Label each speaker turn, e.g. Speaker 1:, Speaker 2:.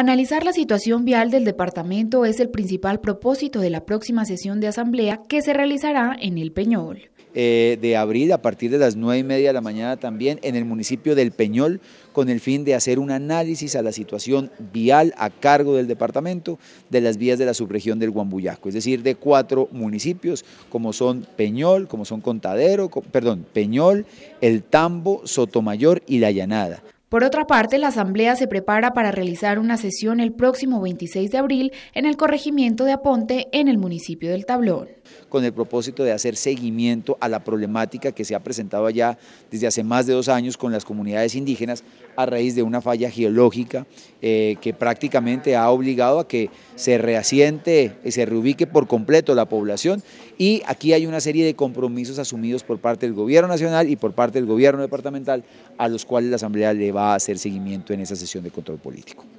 Speaker 1: Analizar la situación vial del departamento es el principal propósito de la próxima sesión de asamblea que se realizará en El Peñol.
Speaker 2: Eh, de abril a partir de las nueve y media de la mañana también en el municipio del Peñol con el fin de hacer un análisis a la situación vial a cargo del departamento de las vías de la subregión del Guambuyaco, es decir, de cuatro municipios como son Peñol, como son Contadero, perdón, Peñol, El Tambo, Sotomayor y La Llanada.
Speaker 1: Por otra parte, la Asamblea se prepara para realizar una sesión el próximo 26 de abril en el corregimiento de Aponte, en el municipio del Tablón.
Speaker 2: Con el propósito de hacer seguimiento a la problemática que se ha presentado allá desde hace más de dos años con las comunidades indígenas a raíz de una falla geológica eh, que prácticamente ha obligado a que se reasiente, eh, se reubique por completo la población y aquí hay una serie de compromisos asumidos por parte del gobierno nacional y por parte del gobierno departamental a los cuales la Asamblea le va a hacer seguimiento en esa sesión de control político.